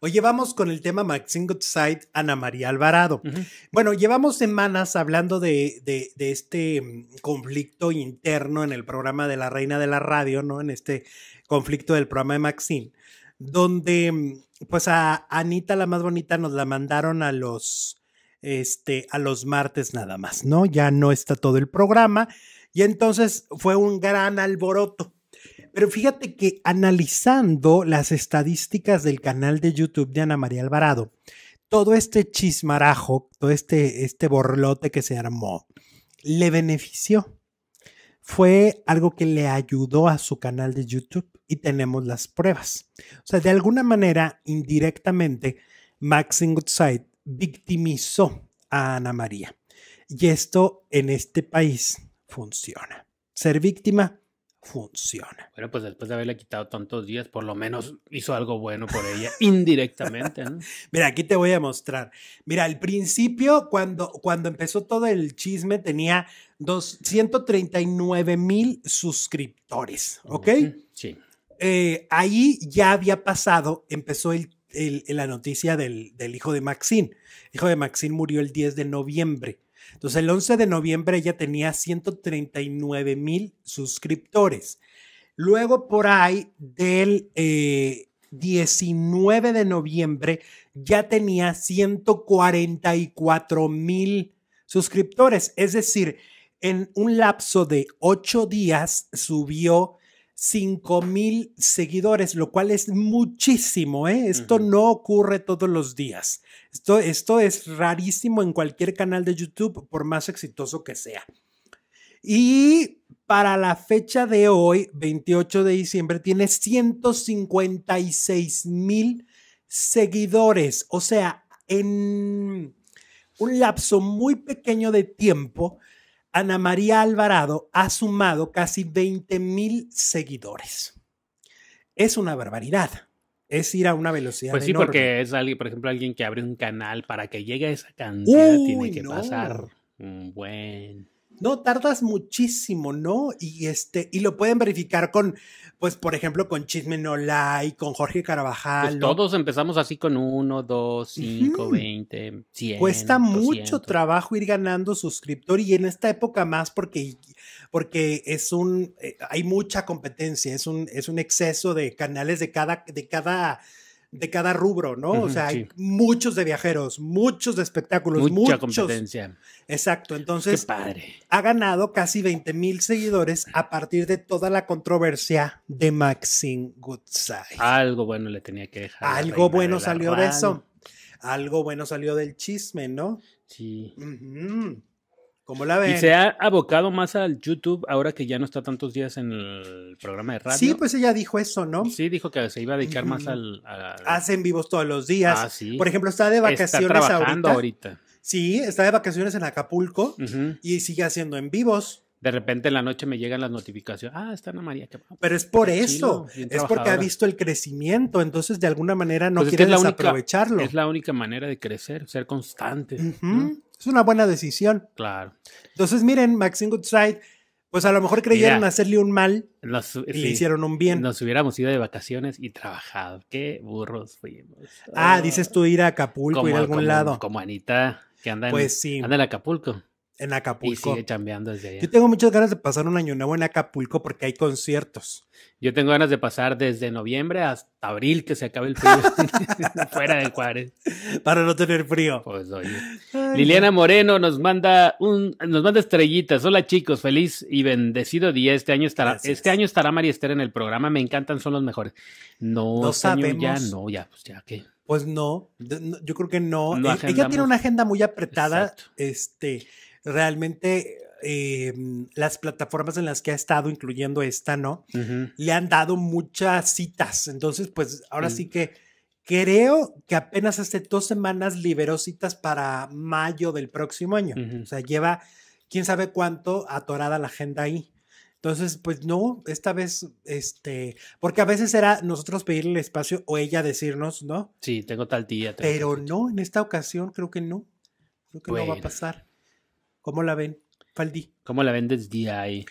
Hoy llevamos con el tema Maxine Goodside, Ana María Alvarado. Bueno, llevamos semanas hablando de, de, este mm, conflicto interno en el programa de la Reina de la Radio, ¿no? En este conflicto del programa de Maxine, donde mm, pues a Anita la más bonita nos la mandaron a los, este, a los martes nada más, ¿no? Ya no está todo el programa. Y entonces fue un gran alboroto pero fíjate que analizando las estadísticas del canal de YouTube de Ana María Alvarado, todo este chismarajo, todo este, este borlote que se armó, le benefició. Fue algo que le ayudó a su canal de YouTube y tenemos las pruebas. O sea, de alguna manera, indirectamente, Maxine Goodside victimizó a Ana María. Y esto en este país funciona. Ser víctima funciona. Bueno, pues después de haberle quitado tantos días, por lo menos hizo algo bueno por ella indirectamente. ¿no? Mira, aquí te voy a mostrar. Mira, al principio, cuando, cuando empezó todo el chisme, tenía 239 mil suscriptores, ¿ok? Sí. Eh, ahí ya había pasado, empezó la noticia del, del hijo de Maxine. hijo de Maxine murió el 10 de noviembre. Entonces, el 11 de noviembre ya tenía 139 mil suscriptores. Luego, por ahí, del 19 eh, de noviembre, ya tenía 144 mil suscriptores. Es decir, en un lapso de ocho días subió 5 mil seguidores, lo cual es muchísimo, ¿eh? Esto no ocurre todos los días. Esto, esto es rarísimo en cualquier canal de YouTube, por más exitoso que sea. Y para la fecha de hoy, 28 de diciembre, tiene 156 mil seguidores. O sea, en un lapso muy pequeño de tiempo, Ana María Alvarado ha sumado casi 20 mil seguidores. Es una barbaridad. Es ir a una velocidad. Pues sí, porque es alguien, por ejemplo, alguien que abre un canal para que llegue a esa cantidad tiene que pasar un buen. No, tardas muchísimo, ¿no? Y este, y lo pueden verificar con, pues, por ejemplo, con Chisme y con Jorge pues Carvajal. todos empezamos así con uno, dos, cinco, 20, veinte, Cuesta mucho trabajo ir ganando suscriptor y en esta época más porque, porque es un, eh, hay mucha competencia, es un, es un exceso de canales de cada, de cada de cada rubro, ¿no? o sea, hay muchos de viajeros, muchos de espectáculos, Mucha competencia. Exacto, entonces ha ganado casi 20 mil seguidores a partir de toda la controversia de Maxine Goodside. Algo bueno le tenía que dejar. Algo bueno salió de eso. Algo bueno salió del chisme, ¿no? Sí. ¿Cómo la ven? Y se ha abocado más al YouTube ahora que ya no está tantos días en el programa de radio. Sí, pues ella dijo eso, ¿no? Sí, dijo que se iba a dedicar más al. Hace en vivos todos los días. Ah, sí. Por ejemplo, está de vacaciones está trabajando ahorita. Sí, está de vacaciones en Acapulco y sigue haciendo en vivos. De repente en la noche me llegan las notificaciones. Ah, está Ana María. Pero es por eso. es porque ha visto el crecimiento. Entonces, de alguna manera no pues quiere es es desaprovecharlo. es la única manera de crecer, ser constante. Es una buena decisión. Claro. Entonces, miren, Maxine Goodside, pues a lo mejor creyeron hacerle un mal le hicieron un bien. Nos hubiéramos ido de vacaciones y trabajado. Qué burros fuimos. Ah, dices tú ir a Acapulco, ir a algún lado. Como Anita, que anda pues sí. anda en Acapulco en Acapulco. Y sigue chambeando desde allá. Yo tengo muchas ganas de pasar un año nuevo en Acapulco porque hay conciertos. Yo tengo ganas de pasar desde noviembre hasta abril que se acabe el frío fuera de Juárez. Para no tener frío. Pues oye. Liliana Moreno nos manda un, nos manda estrellitas. Hola chicos, feliz y bendecido día. Este año estará, este año estará María Esther en el programa. Me encantan, son los mejores. No, no este sabemos. ya, no, ya, pues ya que. Pues no, yo creo que no. Eh, ella tiene una agenda muy apretada. Este realmente eh, mm, las plataformas en las que ha estado, incluyendo esta, ¿no? Le han dado muchas citas. Entonces, pues ahora mm. sí que creo que apenas hace dos semanas liberó citas para mayo del próximo año. O sea, lleva quién sabe cuánto atorada la agenda ahí. Entonces, pues no, esta vez, este, porque a veces era nosotros pedirle el espacio o ella decirnos, ¿no? Sí, tengo tal día. Pero no, en esta ocasión creo que no. Creo que no va a pasar. ¿Cómo la ven, Faldi? ¿Cómo la ven desde ahí?